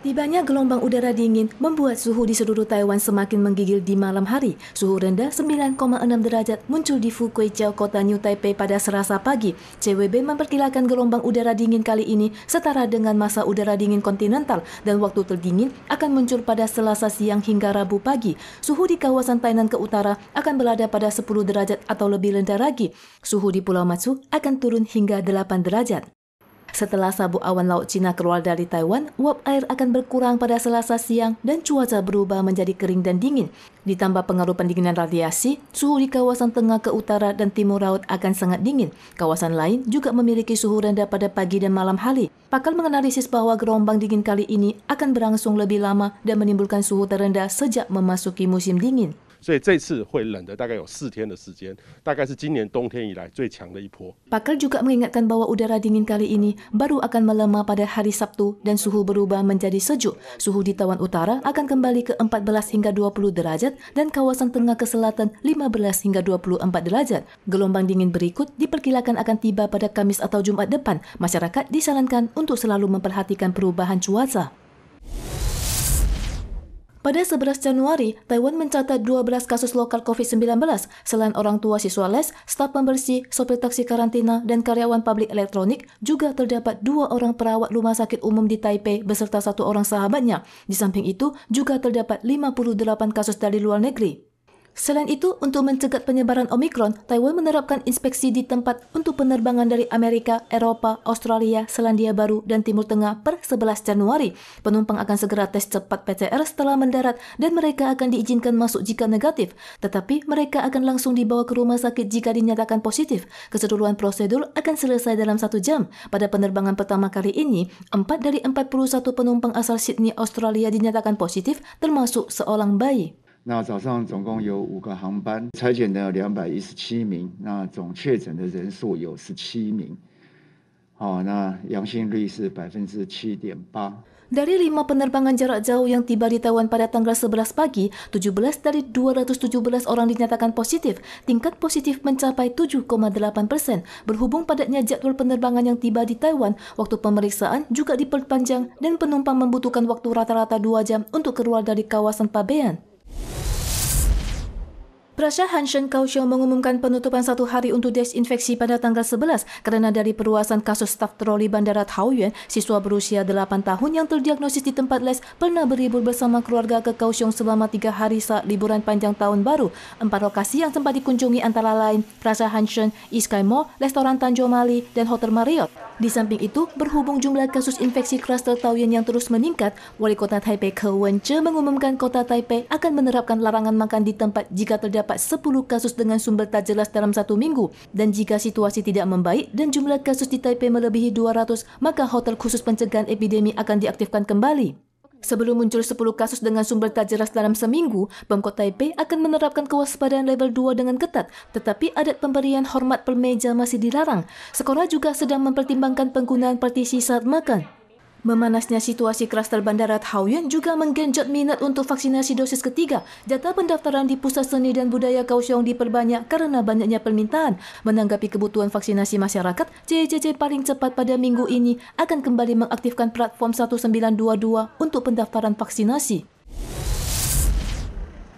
Tibanya gelombang udara dingin membuat suhu di seluruh Taiwan semakin menggigil di malam hari. Suhu rendah 9,6 derajat muncul di Fukuoka, kota New Taipei pada serasa pagi. CWB memperkirakan gelombang udara dingin kali ini setara dengan masa udara dingin kontinental dan waktu terdingin akan muncul pada Selasa siang hingga Rabu pagi. Suhu di kawasan Tainan ke utara akan berada pada 10 derajat atau lebih rendah lagi. Suhu di Pulau Matsu akan turun hingga 8 derajat. Setelah sabuk awan laut Cina keluar dari Taiwan, uap air akan berkurang pada selasa siang dan cuaca berubah menjadi kering dan dingin. Ditambah pengaruh pendinginan radiasi, suhu di kawasan tengah ke utara dan timur laut akan sangat dingin. Kawasan lain juga memiliki suhu rendah pada pagi dan malam hari. Pakar menganalisis bahwa gerombang dingin kali ini akan berlangsung lebih lama dan menimbulkan suhu terendah sejak memasuki musim dingin. 所以这次会冷的大概有四天的时间，大概是今年冬天以来最强的一波。Pakar juga mengingatkan bahwa udara dingin kali ini baru akan melemah pada hari Sabtu dan suhu berubah menjadi sejuk. Suhu di Tawan Utara akan kembali ke 14 hingga 20 derajat dan kawasan tengah ke selatan 15 hingga 24 derajat. Gelombang dingin berikut diperkirakan akan tiba pada Kamis atau Jumat depan. Masyarakat disarankan untuk selalu memperhatikan perubahan cuaca. Pada 11 Januari, Taiwan mencatat 12 kasus lokal COVID-19 selain orang tua siswa les, staf pembersih, sopir taksi karantina, dan karyawan publik elektronik juga terdapat dua orang perawat rumah sakit umum di Taipei beserta satu orang sahabatnya. Di samping itu, juga terdapat 58 kasus dari luar negeri. Selain itu, untuk mencegat penyebaran Omikron, Taiwan menerapkan inspeksi di tempat untuk penerbangan dari Amerika, Eropa, Australia, Selandia Baru, dan Timur Tengah per 11 Januari. Penumpang akan segera tes cepat PCR setelah mendarat dan mereka akan diizinkan masuk jika negatif. Tetapi mereka akan langsung dibawa ke rumah sakit jika dinyatakan positif. Keseluruhan prosedur akan selesai dalam satu jam. Pada penerbangan pertama kali ini, 4 dari 41 penumpang asal Sydney, Australia dinyatakan positif, termasuk seorang bayi. 那早上总共有五个航班，裁减的两百一十七名，那总确诊的人数有十七名。好、哦，那阳性率是百分之七点八。Dari lima penerbangan jarak jauh yang tiba di Taiwan pada tanggal 11 pagi, 17 dari 217 orang dinyatakan positif. Tingkat positif mencapai 7,8 persen. Berhubung padatnya jadwal penerbangan yang tiba di Taiwan, waktu pemeriksaan juga diperpanjang dan penumpang membutuhkan waktu rata-rata 2 jam untuk keluar dari kawasan Pabean. Rasa Hanshan Kaohsiung mengumumkan penutupan satu hari untuk desinfeksi pada tanggal 11 karena dari perluasan kasus staf troli Bandara Taoyuan, siswa berusia 8 tahun yang terdiagnosis di tempat les pernah berlibur bersama keluarga ke Kaohsiung selama tiga hari saat liburan panjang tahun baru. Empat lokasi yang sempat dikunjungi antara lain Rasa Hanshen, Iskai Mall, Restoran Tanjung Mali, dan Hotel Marriott. Di samping itu, berhubung jumlah kasus infeksi kluster Taoyuan yang terus meningkat, Wali Kota Taipei Ke Wen mengumumkan kota Taipei akan menerapkan larangan makan di tempat jika terdapat terdapat 10 kasus dengan sumber tak jelas dalam satu minggu dan jika situasi tidak membaik dan jumlah kasus di Taipei melebihi 200, maka hotel khusus pencegahan epidemi akan diaktifkan kembali. Sebelum muncul 10 kasus dengan sumber tak jelas dalam seminggu, Pemkot Taipei akan menerapkan kewaspadaan level 2 dengan ketat, tetapi adat pemberian hormat permeja masih dilarang. Sekolah juga sedang mempertimbangkan penggunaan partisi saat makan. Memanasnya situasi klaster Bandara Taoyuan juga menggenjot minat untuk vaksinasi dosis ketiga. Jatah pendaftaran di Pusat Seni dan Budaya Kaohsiung diperbanyak karena banyaknya permintaan. Menanggapi kebutuhan vaksinasi masyarakat, JJJ paling cepat pada minggu ini akan kembali mengaktifkan platform 1922 untuk pendaftaran vaksinasi.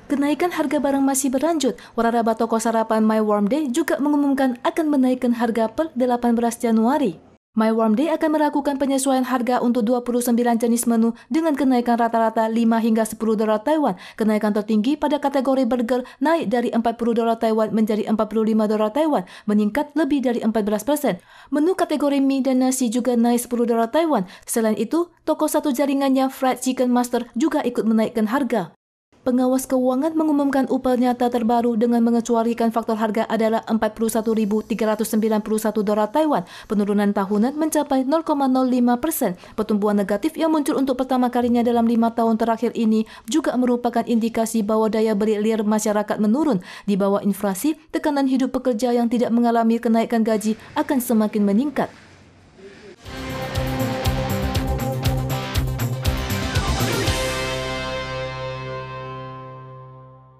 Kenaikan harga barang masih berlanjut. Wararaba toko sarapan My Warm Day juga mengumumkan akan menaikkan harga per 18 Januari. My Warm Day akan melakukan penyesuaian harga untuk 29 jenis menu dengan kenaikan rata-rata 5 hingga 10 dolar Taiwan. Kenaikan tertinggi pada kategori burger naik dari 40 dolar Taiwan menjadi 45 dolar Taiwan, meningkat lebih dari 14 persen. Menu kategori mie dan nasi juga naik 10 dolar Taiwan. Selain itu, toko satu jaringannya Fried Chicken Master juga ikut menaikkan harga. Pengawas Keuangan mengumumkan upah nyata terbaru dengan mengecualikan faktor harga adalah 41.391 dolar Taiwan. Penurunan tahunan mencapai 0,05 persen. Pertumbuhan negatif yang muncul untuk pertama kalinya dalam lima tahun terakhir ini juga merupakan indikasi bahwa daya beli liar masyarakat menurun. Di bawah inflasi, tekanan hidup pekerja yang tidak mengalami kenaikan gaji akan semakin meningkat.